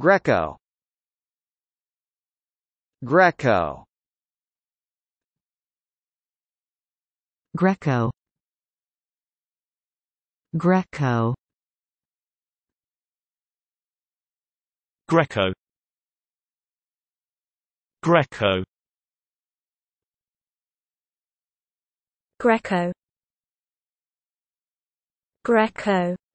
Greco Greco Greco Greco Greco Greco Greco Greco